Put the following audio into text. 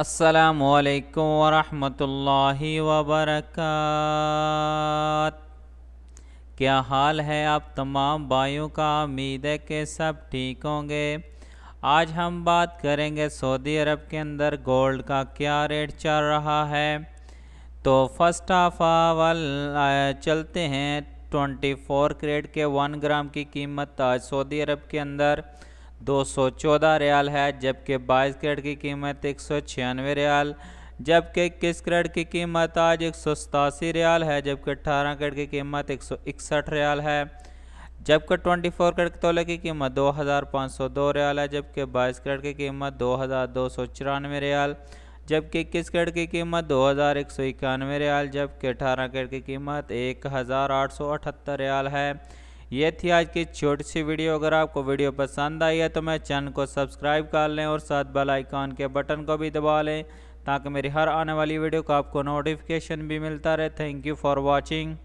असलकम वरहमतुल्लाह वबरकत क्या हाल है आप तमाम भाइयों का उम्मीद है कि सब ठीक होंगे आज हम बात करेंगे सऊदी अरब के अंदर गोल्ड का क्या रेट चल रहा है तो फर्स्ट ऑफ ऑल चलते हैं 24 करेट के वन ग्राम की कीमत आज सऊदी अरब के अंदर दो सौ चौदह रियाल है जबकि बाईस करेट की कीमत एक सौ छियानवे रियाल जबकि इक्कीस करेट की कीमत आज एक सौ सतासी रियाल है जबकि अठारह करेट की कीमत एक सौ इकसठ रियाल है जबकि ट्वेंटी 24 करेट तोले की कीमत दो हज़ार पाँच सौ दो रियाल है जबकि बाईस करेट की कीमत दो हज़ार दो सौ चौरानवे रियाल जबकि इक्कीस करेट की कीमत दो हज़ार एक सौ इक्यानवे रियाल जबकि अठारह करेट की कीमत एक हज़ार आठ सौ अठहत्तर रियाल है ये थी आज की छोटी सी वीडियो अगर आपको वीडियो पसंद आई है तो मैं चैनल को सब्सक्राइब कर लें और साथ बेल आइकॉन के बटन को भी दबा लें ताकि मेरी हर आने वाली वीडियो का आपको नोटिफिकेशन भी मिलता रहे थैंक यू फॉर वॉचिंग